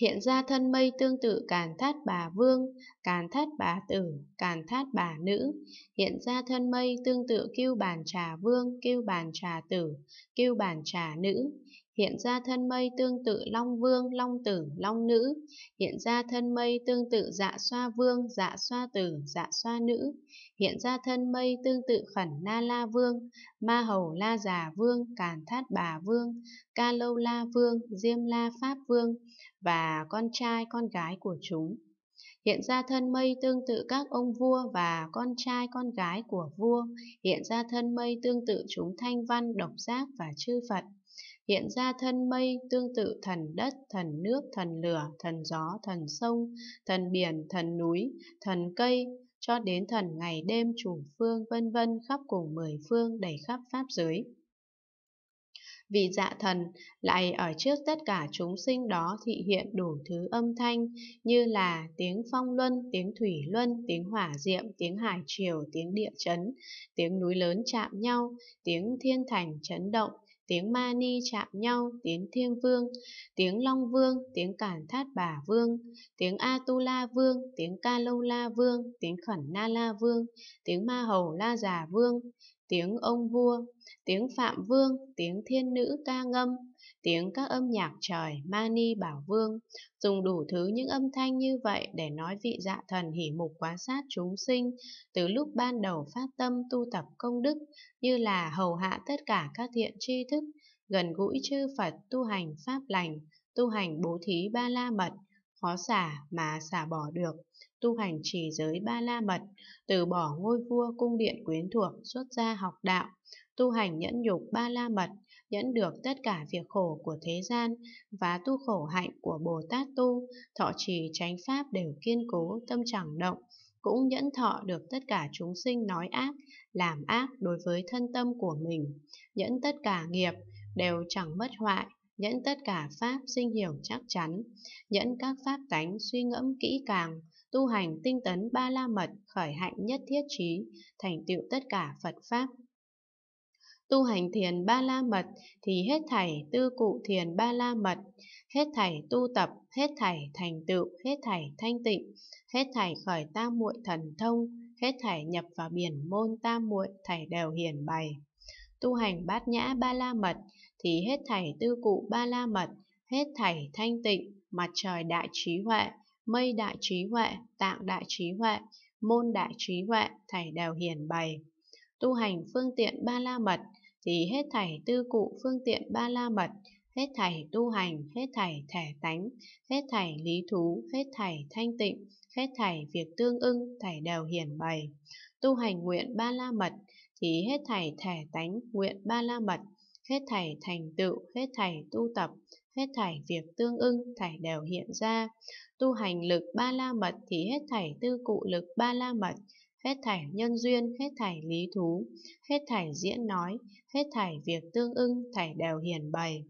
hiện ra thân mây tương tự càn thát bà vương, càn thát bà tử, càn thát bà nữ, hiện ra thân mây tương tự kiêu bàn trà vương, kiêu bàn trà tử, kiêu bàn trà nữ, hiện ra thân mây tương tự Long Vương, Long Tử, Long Nữ, hiện ra thân mây tương tự Dạ Xoa Vương, Dạ Xoa Tử, Dạ Xoa Nữ, hiện ra thân mây tương tự Khẩn Na La Vương, Ma Hầu La Già Vương, Càn Thát Bà Vương, Ca Lâu La Vương, Diêm La Pháp Vương và con trai con gái của chúng hiện ra thân mây tương tự các ông vua và con trai con gái của vua, hiện ra thân mây tương tự chúng thanh văn, độc giác và chư Phật, hiện ra thân mây tương tự thần đất, thần nước, thần lửa, thần gió, thần sông, thần biển, thần núi, thần cây, cho đến thần ngày đêm chủ phương vân vân khắp cùng mười phương đầy khắp pháp giới. Vì dạ thần lại ở trước tất cả chúng sinh đó thị hiện đủ thứ âm thanh như là tiếng phong luân, tiếng thủy luân, tiếng hỏa diệm, tiếng hải triều, tiếng địa chấn, tiếng núi lớn chạm nhau, tiếng thiên thành chấn động, tiếng ma ni chạm nhau, tiếng thiên vương, tiếng long vương, tiếng cản thát bà vương, tiếng a tu la vương, tiếng Ca Lâu La vương, tiếng Khẩn Na La vương, tiếng Ma Hầu La Già vương, tiếng ông vua, tiếng phạm vương, tiếng thiên nữ ca ngâm, tiếng các âm nhạc trời Mani Bảo Vương, dùng đủ thứ những âm thanh như vậy để nói vị dạ thần hỉ mục quan sát chúng sinh, từ lúc ban đầu phát tâm tu tập công đức, như là hầu hạ tất cả các thiện tri thức, gần gũi chư Phật tu hành pháp lành, tu hành bố thí ba la mật, khó xả mà xả bỏ được, tu hành trì giới ba la mật, từ bỏ ngôi vua cung điện quyến thuộc, xuất gia học đạo, tu hành nhẫn nhục ba la mật, nhẫn được tất cả việc khổ của thế gian và tu khổ hạnh của Bồ Tát tu, thọ trì chánh pháp đều kiên cố, tâm chẳng động, cũng nhẫn thọ được tất cả chúng sinh nói ác, làm ác đối với thân tâm của mình, nhẫn tất cả nghiệp đều chẳng mất hoại, nhẫn tất cả pháp sinh hiểu chắc chắn, nhẫn các pháp tánh suy ngẫm kỹ càng, tu hành tinh tấn ba la mật khởi hạnh nhất thiết trí, thành tựu tất cả Phật Pháp. Tu hành thiền ba la mật thì hết thảy tư cụ thiền ba la mật, hết thảy tu tập, hết thảy thành tựu, hết thảy thanh tịnh, hết thảy khởi tam muội thần thông, hết thảy nhập vào biển môn tam muội thảy đều hiển bày tu hành bát nhã ba la mật thì hết thảy tư cụ ba la mật, hết thảy thanh tịnh, mặt trời đại trí huệ, mây đại trí huệ, tạng đại trí huệ, môn đại trí huệ, thảy đều hiển bày. Tu hành phương tiện ba la mật thì hết thảy tư cụ phương tiện ba la mật, hết thảy tu hành, hết thảy thể tánh, hết thảy lý thú, hết thảy thanh tịnh, hết thảy việc tương ưng, thảy đều hiển bày. Tu hành nguyện ba la mật thì hết thảy thể tánh nguyện ba la mật, hết thảy thành tựu, hết thảy tu tập, hết thảy việc tương ưng thảy đều hiện ra. Tu hành lực ba la mật thì hết thảy tư cụ lực ba la mật, hết thảy nhân duyên, hết thảy lý thú, hết thảy diễn nói, hết thảy việc tương ưng thảy đều hiển bày.